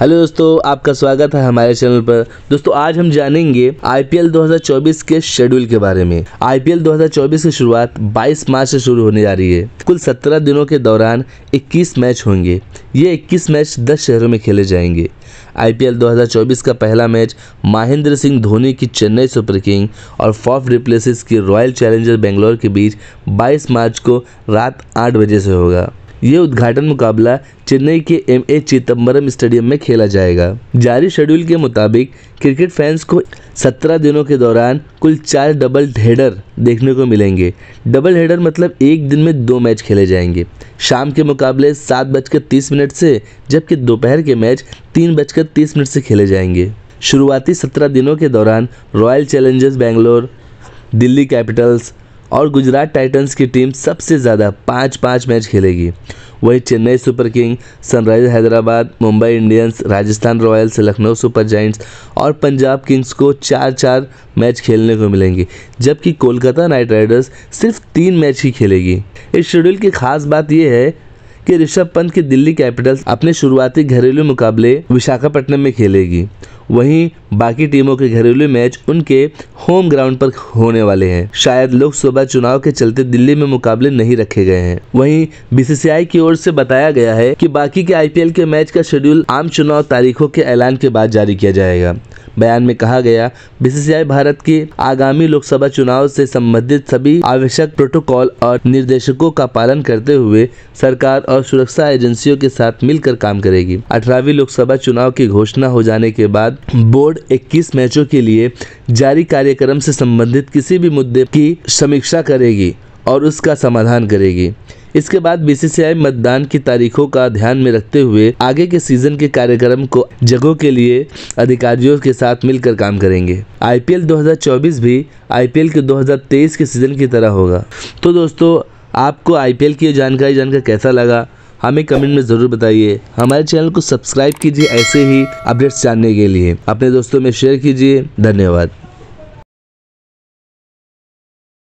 hello दोस्तों आपका स्वागत है हमारे चैनल पर दोस्तों आज हम जानेंगे आईपीएल 2024 के शेड्यूल के बारे में आईपीएल 2024 की शुरुआत 22 मार्च से शुरू होने जा रही है कुल 17 दिनों के दौरान 21 मैच होंगे ये 21 मैच 10 शहरों में खेले जाएंगे आईपीएल 2024 का पहला मैच महेंद्र सिंह धोनी की चेन्नई सुपर किंग और फॉफ रिप्लेसिस की रॉयल चैलेंजर बेंगलोर के बीच बाईस मार्च को रात आठ बजे से होगा ये उद्घाटन मुकाबला चेन्नई के एम ए चिदम्बरम स्टेडियम में खेला जाएगा जारी शेड्यूल के मुताबिक क्रिकेट फैंस को 17 दिनों के दौरान कुल चार डबल हेडर देखने को मिलेंगे डबल हेडर मतलब एक दिन में दो मैच खेले जाएंगे शाम के मुकाबले सात बजकर तीस मिनट से जबकि दोपहर के मैच तीन बजकर तीस मिनट से खेले जाएंगे शुरुआती सत्रह दिनों के दौरान Royal Challengers Bangalore Delhi Capitals और गुजरात टाइटंस की टीम सबसे ज़्यादा पाँच पाँच मैच खेलेगी वहीं Chennai Super King Sunriser Hyderabad Mumbai Indians Rajasthan Royals Lucknow Super Giants और पंजाब किंग्स को चार चार मैच खेलने को मिलेंगे जबकि कोलकाता नाइट राइडर्स सिर्फ तीन मैच ही खेलेगी इस शेड्यूल की खास बात यह है कि ऋषभ पंत की दिल्ली कैपिटल्स अपने शुरुआती घरेलू मुकाबले विशाखापट्टनम में खेलेगी वहीं बाकी टीमों के घरेलू मैच उनके होम ग्राउंड पर होने वाले हैं शायद लोकसभा चुनाव के चलते दिल्ली में मुकाबले नहीं रखे गए हैं वहीं बीसीसीआई की ओर से बताया गया है कि बाकी के आईपीएल के मैच का शेड्यूल आम चुनाव तारीखों के ऐलान के बाद जारी किया जाएगा बयान में कहा गया बीसीसीआई भारत की आगामी लोकसभा चुनाव से संबंधित सभी आवश्यक प्रोटोकॉल और निर्देशकों का पालन करते हुए सरकार और सुरक्षा एजेंसियों के साथ मिलकर काम करेगी अठारहवीं लोकसभा चुनाव की घोषणा हो जाने के बाद बोर्ड 21 मैचों के लिए जारी कार्यक्रम से संबंधित किसी भी मुद्दे की समीक्षा करेगी और उसका समाधान करेगी इसके बाद बीसीसीआई मतदान की तारीखों का ध्यान में रखते हुए आगे के सीजन के कार्यक्रम को जगहों के लिए अधिकारियों के साथ मिलकर काम करेंगे आईपीएल 2024 भी आईपीएल के 2023 के सीजन की तरह होगा तो दोस्तों आपको आईपीएल की जानकारी जानकर कैसा लगा हमें कमेंट में ज़रूर बताइए हमारे चैनल को सब्सक्राइब कीजिए ऐसे ही अपडेट्स जानने के लिए अपने दोस्तों में शेयर कीजिए धन्यवाद